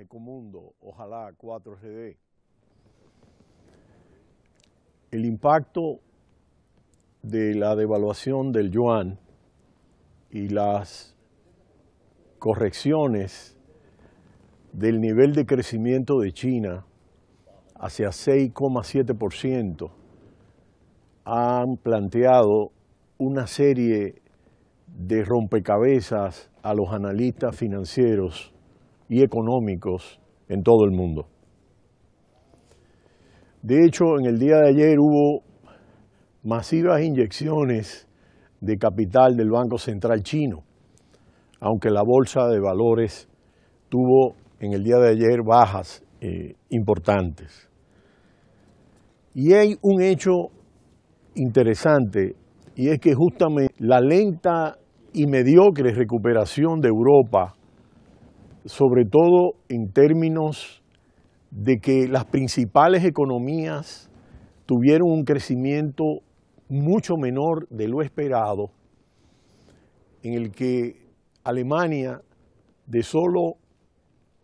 Ecomundo, ojalá 4 gd El impacto de la devaluación del yuan y las correcciones del nivel de crecimiento de China hacia 6,7% han planteado una serie de rompecabezas a los analistas financieros y económicos en todo el mundo. De hecho, en el día de ayer hubo masivas inyecciones de capital del Banco Central chino, aunque la bolsa de valores tuvo en el día de ayer bajas eh, importantes. Y hay un hecho interesante, y es que justamente la lenta y mediocre recuperación de Europa sobre todo en términos de que las principales economías tuvieron un crecimiento mucho menor de lo esperado, en el que Alemania de solo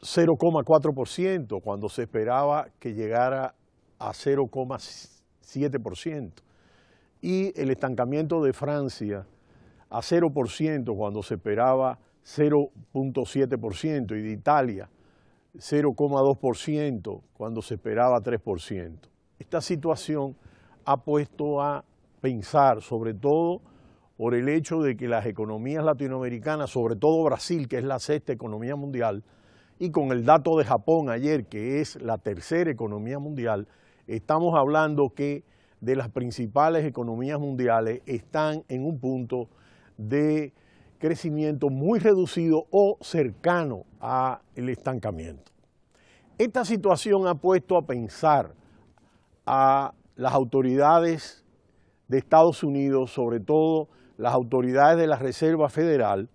0,4% cuando se esperaba que llegara a 0,7% y el estancamiento de Francia a 0% cuando se esperaba 0.7% y de Italia 0.2% cuando se esperaba 3%. Esta situación ha puesto a pensar sobre todo por el hecho de que las economías latinoamericanas, sobre todo Brasil, que es la sexta economía mundial, y con el dato de Japón ayer, que es la tercera economía mundial, estamos hablando que de las principales economías mundiales están en un punto de crecimiento muy reducido o cercano al estancamiento. Esta situación ha puesto a pensar a las autoridades de Estados Unidos, sobre todo las autoridades de la Reserva Federal,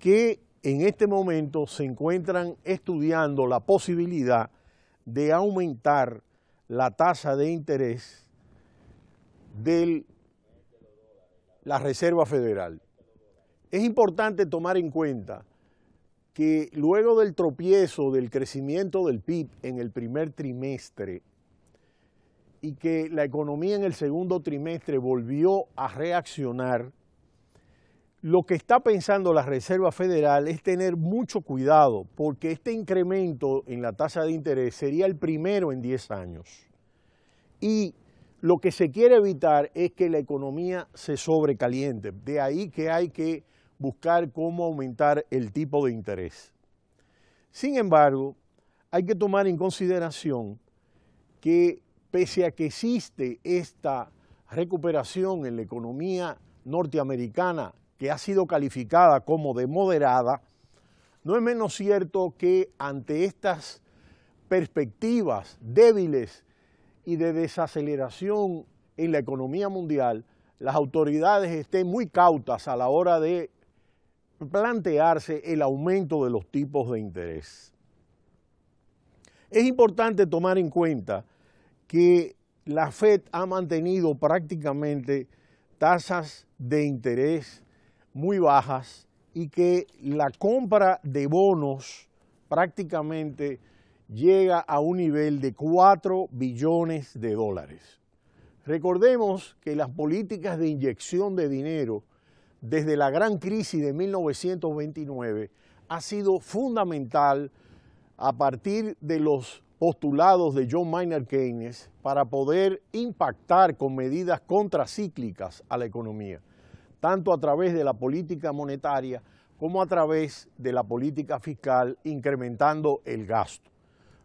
que en este momento se encuentran estudiando la posibilidad de aumentar la tasa de interés de la Reserva Federal. Es importante tomar en cuenta que luego del tropiezo del crecimiento del PIB en el primer trimestre y que la economía en el segundo trimestre volvió a reaccionar, lo que está pensando la Reserva Federal es tener mucho cuidado porque este incremento en la tasa de interés sería el primero en 10 años. Y lo que se quiere evitar es que la economía se sobrecaliente. De ahí que hay que buscar cómo aumentar el tipo de interés. Sin embargo, hay que tomar en consideración que pese a que existe esta recuperación en la economía norteamericana que ha sido calificada como de moderada, no es menos cierto que ante estas perspectivas débiles y de desaceleración en la economía mundial, las autoridades estén muy cautas a la hora de plantearse el aumento de los tipos de interés. Es importante tomar en cuenta que la Fed ha mantenido prácticamente tasas de interés muy bajas y que la compra de bonos prácticamente llega a un nivel de 4 billones de dólares. Recordemos que las políticas de inyección de dinero desde la gran crisis de 1929 ha sido fundamental a partir de los postulados de John Maynard Keynes para poder impactar con medidas contracíclicas a la economía, tanto a través de la política monetaria como a través de la política fiscal, incrementando el gasto.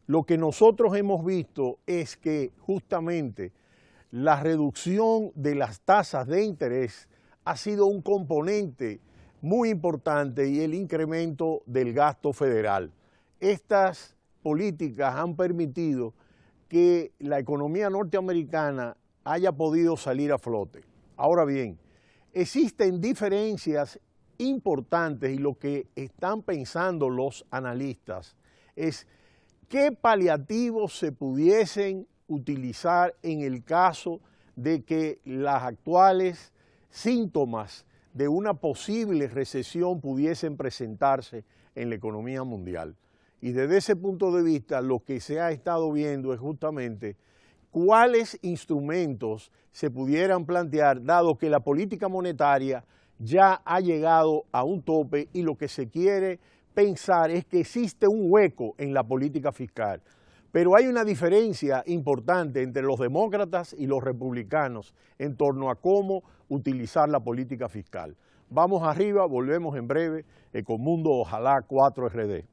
Lo que nosotros hemos visto es que justamente la reducción de las tasas de interés ha sido un componente muy importante y el incremento del gasto federal. Estas políticas han permitido que la economía norteamericana haya podido salir a flote. Ahora bien, existen diferencias importantes y lo que están pensando los analistas es qué paliativos se pudiesen utilizar en el caso de que las actuales síntomas de una posible recesión pudiesen presentarse en la economía mundial. Y desde ese punto de vista, lo que se ha estado viendo es justamente cuáles instrumentos se pudieran plantear, dado que la política monetaria ya ha llegado a un tope y lo que se quiere pensar es que existe un hueco en la política fiscal. Pero hay una diferencia importante entre los demócratas y los republicanos en torno a cómo utilizar la política fiscal. Vamos arriba, volvemos en breve con Mundo Ojalá 4RD.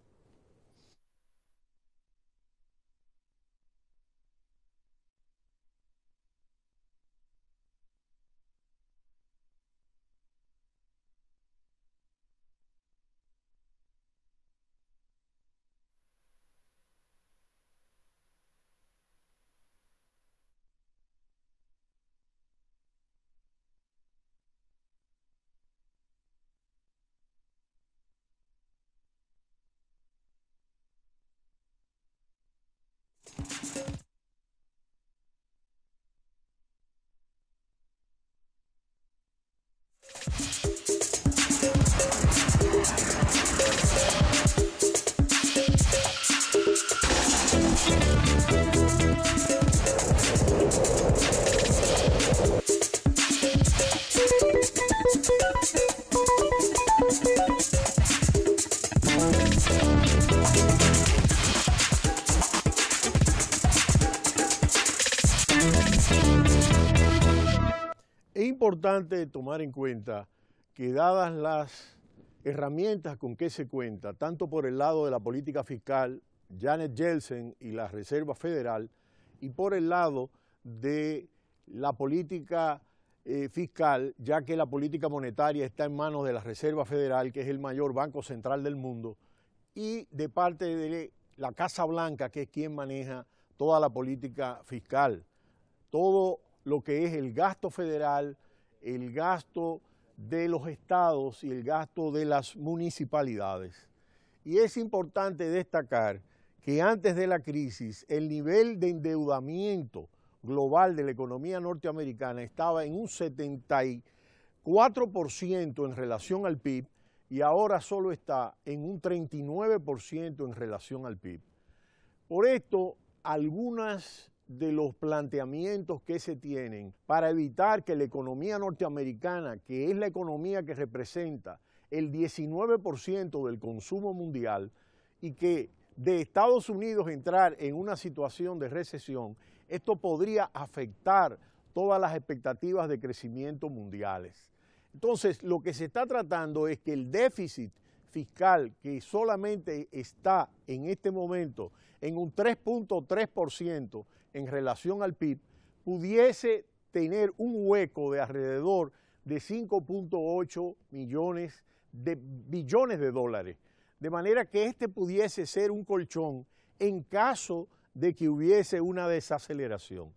importante tomar en cuenta que dadas las herramientas con que se cuenta, tanto por el lado de la política fiscal, Janet Yellen y la Reserva Federal, y por el lado de la política eh, fiscal, ya que la política monetaria está en manos de la Reserva Federal, que es el mayor banco central del mundo, y de parte de la Casa Blanca, que es quien maneja toda la política fiscal, todo lo que es el gasto federal, el gasto de los estados y el gasto de las municipalidades. Y es importante destacar que antes de la crisis el nivel de endeudamiento global de la economía norteamericana estaba en un 74% en relación al PIB y ahora solo está en un 39% en relación al PIB. Por esto, algunas de los planteamientos que se tienen para evitar que la economía norteamericana, que es la economía que representa el 19% del consumo mundial, y que de Estados Unidos entrar en una situación de recesión, esto podría afectar todas las expectativas de crecimiento mundiales. Entonces, lo que se está tratando es que el déficit fiscal que solamente está en este momento en un 3.3% en relación al PIB, pudiese tener un hueco de alrededor de 5.8 millones de billones de dólares. De manera que este pudiese ser un colchón en caso de que hubiese una desaceleración.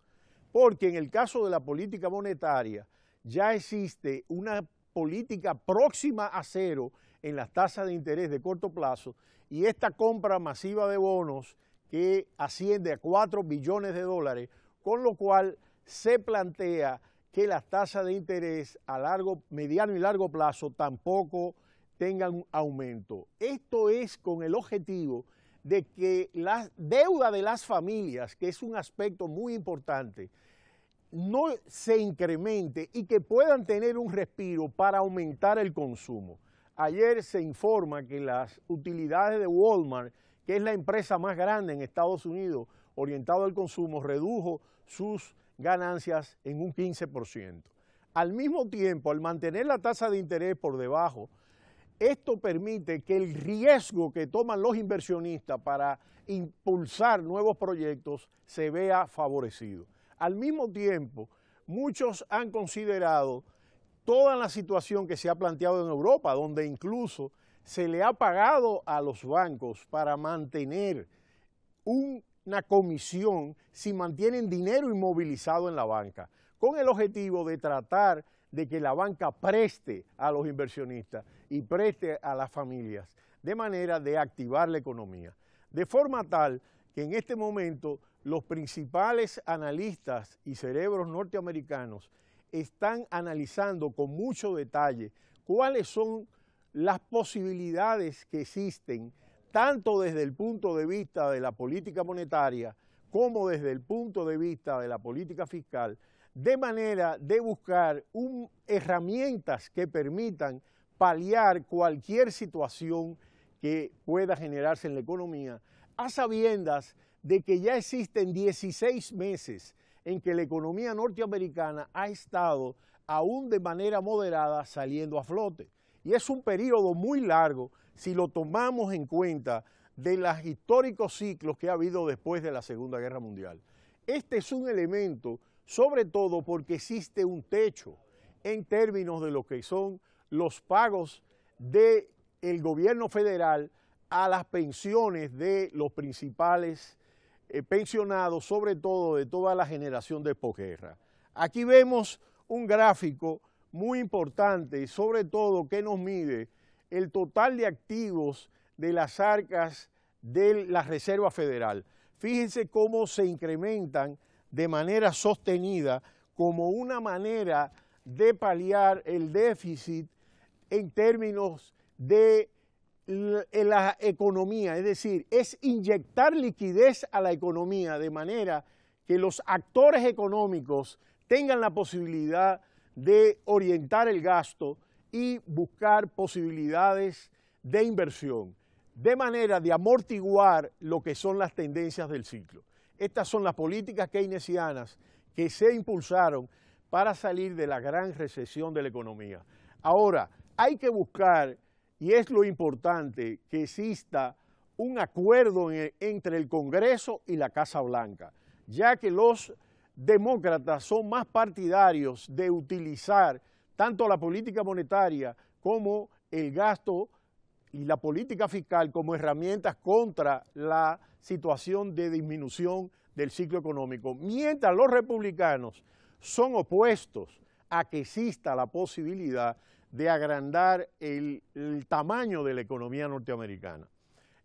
Porque en el caso de la política monetaria ya existe una política próxima a cero en las tasas de interés de corto plazo y esta compra masiva de bonos que asciende a 4 billones de dólares, con lo cual se plantea que las tasas de interés a largo, mediano y largo plazo tampoco tengan aumento. Esto es con el objetivo de que la deuda de las familias, que es un aspecto muy importante, no se incremente y que puedan tener un respiro para aumentar el consumo ayer se informa que las utilidades de Walmart, que es la empresa más grande en Estados Unidos orientado al consumo, redujo sus ganancias en un 15%. Al mismo tiempo, al mantener la tasa de interés por debajo, esto permite que el riesgo que toman los inversionistas para impulsar nuevos proyectos se vea favorecido. Al mismo tiempo, muchos han considerado toda la situación que se ha planteado en Europa, donde incluso se le ha pagado a los bancos para mantener una comisión si mantienen dinero inmovilizado en la banca, con el objetivo de tratar de que la banca preste a los inversionistas y preste a las familias, de manera de activar la economía. De forma tal que en este momento los principales analistas y cerebros norteamericanos están analizando con mucho detalle cuáles son las posibilidades que existen, tanto desde el punto de vista de la política monetaria como desde el punto de vista de la política fiscal, de manera de buscar herramientas que permitan paliar cualquier situación que pueda generarse en la economía, a sabiendas de que ya existen 16 meses en que la economía norteamericana ha estado aún de manera moderada saliendo a flote. Y es un periodo muy largo si lo tomamos en cuenta de los históricos ciclos que ha habido después de la Segunda Guerra Mundial. Este es un elemento, sobre todo porque existe un techo en términos de lo que son los pagos del el gobierno federal a las pensiones de los principales eh, pensionados, sobre todo de toda la generación de posguerra. Aquí vemos un gráfico muy importante, sobre todo que nos mide el total de activos de las arcas de la Reserva Federal. Fíjense cómo se incrementan de manera sostenida como una manera de paliar el déficit en términos de la economía, es decir, es inyectar liquidez a la economía de manera que los actores económicos tengan la posibilidad de orientar el gasto y buscar posibilidades de inversión, de manera de amortiguar lo que son las tendencias del ciclo. Estas son las políticas keynesianas que se impulsaron para salir de la gran recesión de la economía. Ahora, hay que buscar y es lo importante que exista un acuerdo entre el Congreso y la Casa Blanca, ya que los demócratas son más partidarios de utilizar tanto la política monetaria como el gasto y la política fiscal como herramientas contra la situación de disminución del ciclo económico, mientras los republicanos son opuestos a que exista la posibilidad de agrandar el, tamaño de la economía norteamericana.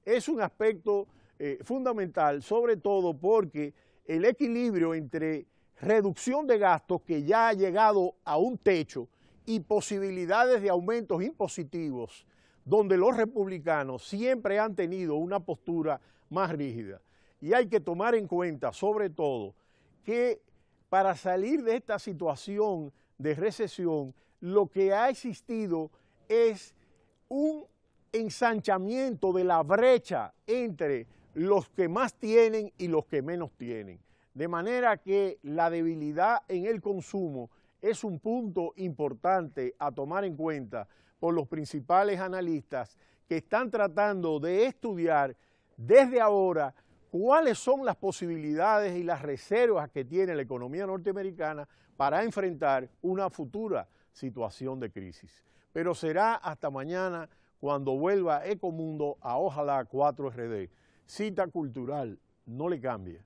Es un aspecto eh, fundamental, sobre todo porque el equilibrio entre reducción de gastos que ya ha llegado a un techo y posibilidades de aumentos impositivos, donde los republicanos siempre han tenido una postura más rígida. Y hay que tomar en cuenta, sobre todo, que para salir de esta situación de recesión lo que ha existido es un ensanchamiento de la brecha entre los que más tienen y los que menos tienen. De manera que la debilidad en el consumo es un punto importante a tomar en cuenta por los principales analistas que están tratando de estudiar desde ahora cuáles son las posibilidades y las reservas que tiene la economía norteamericana para enfrentar una futura situación de crisis. Pero será hasta mañana cuando vuelva Ecomundo a Ojalá 4RD. Cita cultural, no le cambie.